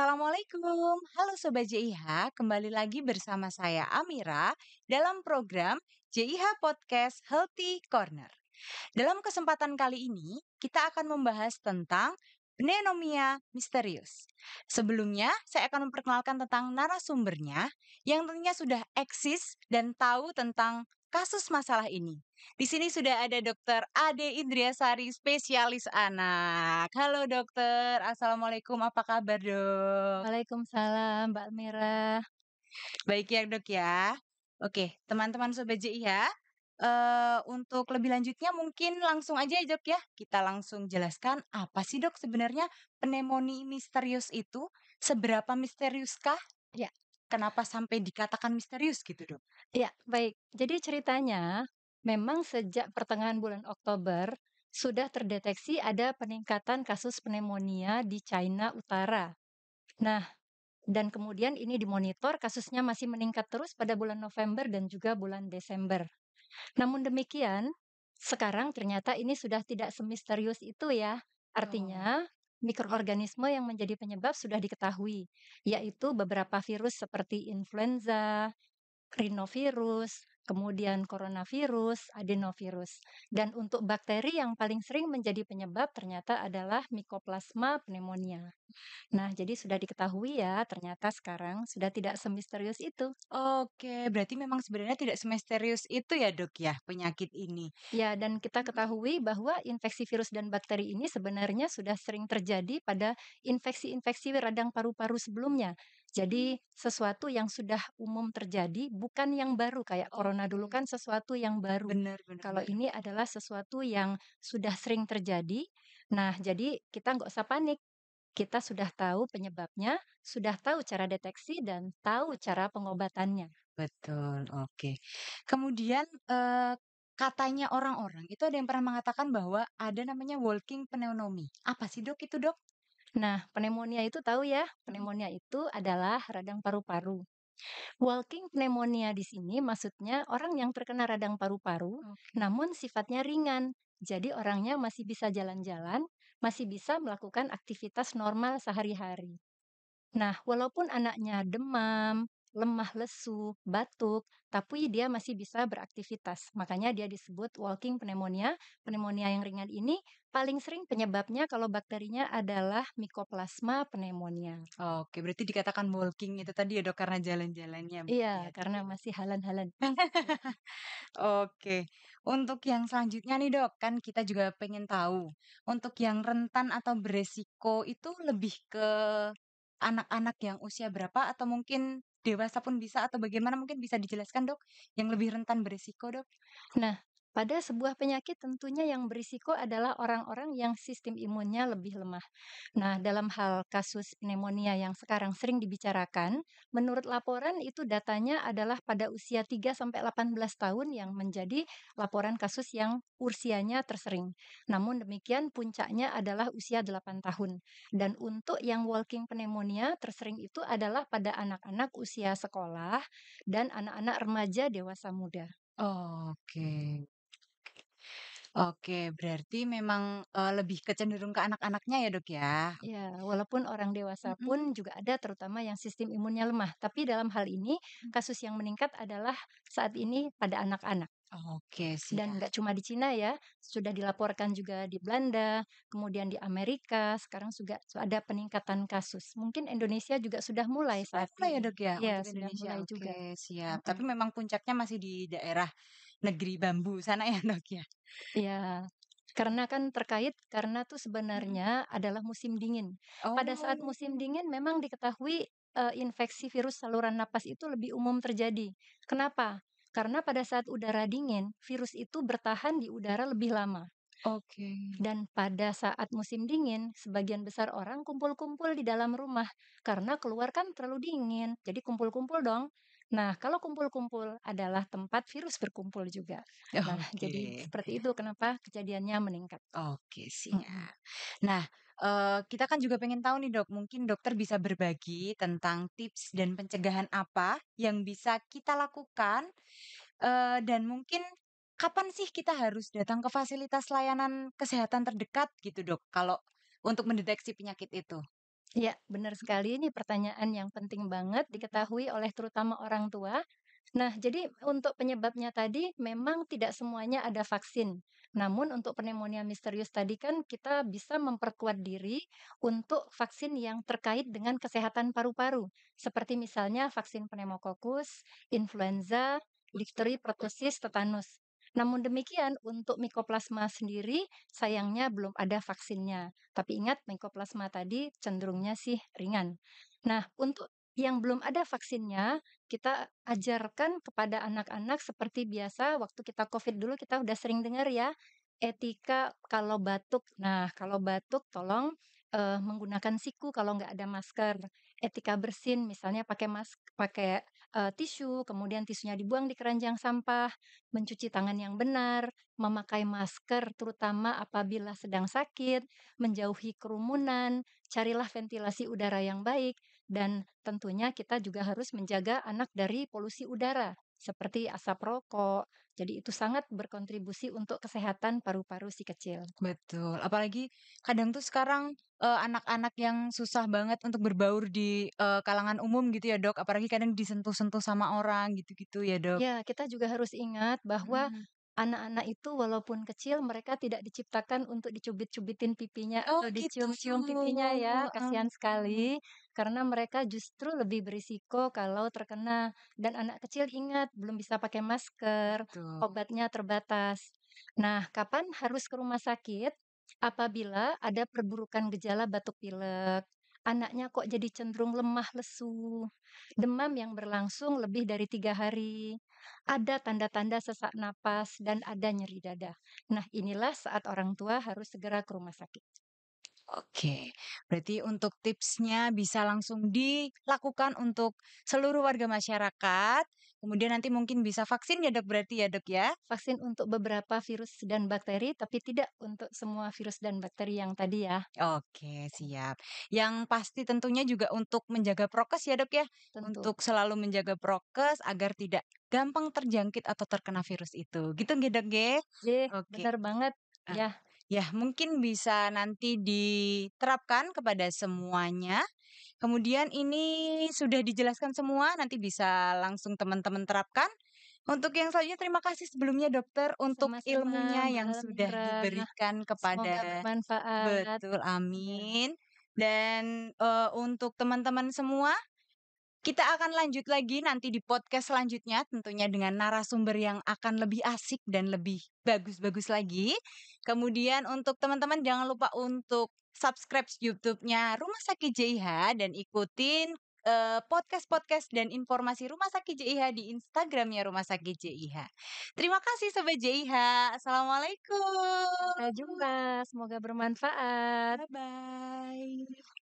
Assalamualaikum, halo Sobat JIH, kembali lagi bersama saya Amira dalam program JIH Podcast Healthy Corner. Dalam kesempatan kali ini, kita akan membahas tentang pneumonia misterius. Sebelumnya, saya akan memperkenalkan tentang narasumbernya yang tentunya sudah eksis dan tahu tentang kasus masalah ini. Di sini sudah ada Dokter Ade Indriasari, spesialis anak. Halo dokter, assalamualaikum. Apa kabar dok? Waalaikumsalam, Mbak Mira. Baik ya dok ya. Oke, teman-teman sobat JI ya. Uh, untuk lebih lanjutnya mungkin langsung aja ya, dok ya kita langsung jelaskan apa sih dok sebenarnya pneumonia misterius itu seberapa misteriuskah? Ya, kenapa sampai dikatakan misterius gitu dok? Iya, baik. Jadi ceritanya memang sejak pertengahan bulan Oktober sudah terdeteksi ada peningkatan kasus pneumonia di China Utara. Nah, dan kemudian ini dimonitor kasusnya masih meningkat terus pada bulan November dan juga bulan Desember. Namun demikian, sekarang ternyata ini sudah tidak semisterius itu ya. Artinya, oh mikroorganisme yang menjadi penyebab sudah diketahui, yaitu beberapa virus seperti influenza, rhinovirus kemudian coronavirus, adenovirus. Dan untuk bakteri yang paling sering menjadi penyebab ternyata adalah Mycoplasma pneumonia. Nah, jadi sudah diketahui ya, ternyata sekarang sudah tidak semisterius itu. Oke, berarti memang sebenarnya tidak semisterius itu ya, Dok ya, penyakit ini. Ya, dan kita hmm. ketahui bahwa infeksi virus dan bakteri ini sebenarnya sudah sering terjadi pada infeksi-infeksi radang paru-paru sebelumnya. Jadi sesuatu yang sudah umum terjadi bukan yang baru kayak corona dulu kan sesuatu yang baru. Benar, benar. Kalau benar. ini adalah sesuatu yang sudah sering terjadi. Nah, jadi kita nggak usah panik. Kita sudah tahu penyebabnya, sudah tahu cara deteksi dan tahu cara pengobatannya. Betul, oke. Okay. Kemudian eh, katanya orang-orang itu ada yang pernah mengatakan bahwa ada namanya walking pneumonia. Apa sih dok itu dok? Nah, pneumonia itu tahu ya, pneumonia itu adalah radang paru-paru. Walking pneumonia di sini maksudnya orang yang terkena radang paru-paru, okay. namun sifatnya ringan. Jadi orangnya masih bisa jalan-jalan, masih bisa melakukan aktivitas normal sehari-hari. Nah, walaupun anaknya demam, lemah, lesu, batuk, tapi dia masih bisa beraktivitas. Makanya dia disebut walking pneumonia. Pneumonia yang ringan ini paling sering penyebabnya kalau bakterinya adalah Mycoplasma pneumonia. Oke, berarti dikatakan walking itu tadi ya dok karena jalan-jalannya. Iya, ya. karena ya? masih halan-halan. Oke. Untuk yang selanjutnya nih dok, kan kita juga pengen tahu untuk yang rentan atau beresiko itu lebih ke anak-anak yang usia berapa atau mungkin dewasa pun bisa atau bagaimana mungkin bisa dijelaskan dok yang lebih rentan beresiko dok? Nah pada sebuah penyakit tentunya yang berisiko adalah orang-orang yang sistem imunnya lebih lemah. Nah, dalam hal kasus pneumonia yang sekarang sering dibicarakan, menurut laporan itu datanya adalah pada usia 3 sampai 18 tahun yang menjadi laporan kasus yang usianya tersering. Namun demikian puncaknya adalah usia 8 tahun. Dan untuk yang walking pneumonia tersering itu adalah pada anak-anak usia sekolah dan anak-anak remaja dewasa muda. Oke. Oke, berarti memang, uh, lebih kecenderung ke anak-anaknya ya, Dok, ya? Iya, walaupun orang dewasa pun juga ada, terutama yang sistem imunnya lemah. Tapi dalam hal ini, mm. kasus yang meningkat adalah saat ini pada anak-anak. Oke, siap. Dan nggak cuma di Cina ya, sudah dilaporkan juga di Belanda, kemudian di Amerika, sekarang juga ada peningkatan kasus. Mungkin Indonesia juga sudah mulai Sudah mulai ya, Dok, ya, Iya, sudah Indonesia? mulai juga. Oke, siap. Tapi memang puncaknya masih di daerah negeri bambu sana ya dok ya. Iya. Karena kan terkait karena tuh sebenarnya adalah musim dingin. Oh. Pada saat oh. musim dingin memang diketahui uh, infeksi virus saluran napas itu lebih umum terjadi. Kenapa? Karena pada saat udara dingin, virus itu bertahan di udara lebih lama. Oke. Okay. Dan pada saat musim dingin, sebagian besar orang kumpul-kumpul di dalam rumah karena keluar kan terlalu dingin. Jadi kumpul-kumpul dong. Nah, kalau kumpul-kumpul adalah tempat virus berkumpul juga. Nah, okay. jadi seperti itu kenapa kejadiannya meningkat. Oke, sih. mm Hmm. Nah, uh, kita kan juga pengen tahu nih dok, mungkin dokter bisa berbagi tentang tips dan pencegahan apa yang bisa kita lakukan uh, dan mungkin kapan sih kita harus datang ke fasilitas layanan kesehatan terdekat gitu dok, kalau untuk mendeteksi penyakit itu. Ya benar mhm. sekali. Ini pertanyaan yang penting banget diketahui oleh terutama orang tua. Nah, jadi untuk penyebabnya tadi memang tidak semuanya ada vaksin. Namun untuk pneumonia misterius tadi kan kita bisa memperkuat diri untuk vaksin yang terkait dengan kesehatan paru-paru. Seperti misalnya vaksin pneumokokus, influenza, difteri, pertusis, tetanus. Namun demikian, untuk Mycoplasma sendiri sayangnya belum ada vaksinnya. Tapi ingat, Mycoplasma tadi cenderungnya sih ringan. Nah, untuk yang belum ada vaksinnya, kita ajarkan kepada anak-anak seperti biasa waktu kita COVID dulu kita udah sering dengar ya, etika kalau batuk. Nah, kalau batuk tolong uh, menggunakan siku kalau nggak ada masker. Etika bersin misalnya pakai mask pakai uh, tisu, kemudian tisunya dibuang di keranjang sampah, mencuci tangan yang benar, memakai masker terutama apabila sedang sakit, menjauhi kerumunan, carilah ventilasi udara yang baik, dan tentunya kita juga harus menjaga anak dari polusi udara seperti asap rokok. Jadi itu sangat berkontribusi untuk kesehatan paru-paru si kecil. Betul. Apalagi kadang tuh sekarang eh, anak-anak yang susah banget untuk berbaur di eh, kalangan umum gitu ya, Dok. Apalagi kadang disentuh-sentuh sama orang gitu-gitu ya, Dok. Ya, kita juga harus ingat bahwa hmm anak-anak itu walaupun kecil mereka tidak diciptakan untuk dicubit-cubitin pipinya oh, atau gitu. dicium-cium pipinya ya kasihan sekali karena mereka justru lebih berisiko kalau terkena dan anak kecil ingat belum bisa pakai masker, Betul. obatnya terbatas. Nah, kapan harus ke rumah sakit? Apabila ada perburukan gejala batuk pilek, anaknya kok jadi cenderung lemah lesu, demam yang berlangsung lebih dari tiga hari, ada tanda-tanda sesak napas, dan ada nyeri dada. Nah, inilah saat orang tua harus segera ke rumah sakit. Oke, berarti untuk tipsnya bisa langsung dilakukan untuk seluruh warga masyarakat. Kemudian nanti mungkin bisa vaksin ya dok berarti ya dok ya. Vaksin untuk beberapa virus dan bakteri, tapi tidak untuk semua virus dan bakteri yang tadi ya. Oke, siap. Yang pasti tentunya juga untuk menjaga prokes ya dok ya. Tentu. Untuk selalu menjaga prokes agar tidak gampang terjangkit atau terkena virus itu. Gitu nggih dok nggih? Iya, Oke. Benar banget. Ah. Ya, Ya, mungkin bisa nanti diterapkan kepada semuanya. Kemudian ini sudah dijelaskan semua, nanti bisa langsung teman-teman terapkan. Untuk yang selanjutnya terima kasih sebelumnya dokter untuk Sama-sama, ilmunya yang sudah diberikan kepada bermanfaat. Betul, iya. amin. Dan uh, untuk teman-teman semua kita akan lanjut lagi nanti di podcast selanjutnya tentunya dengan narasumber yang akan lebih asik dan lebih bagus-bagus lagi. Kemudian untuk teman-teman jangan lupa untuk subscribe YouTube-nya Rumah Sakit JIH dan ikutin eh, podcast-podcast uh, dan informasi Rumah Sakit JIH di Instagramnya Rumah Sakit JIH. Terima kasih Sobat JIH. Assalamualaikum. Sampai jumpa. Semoga bermanfaat. Bye-bye.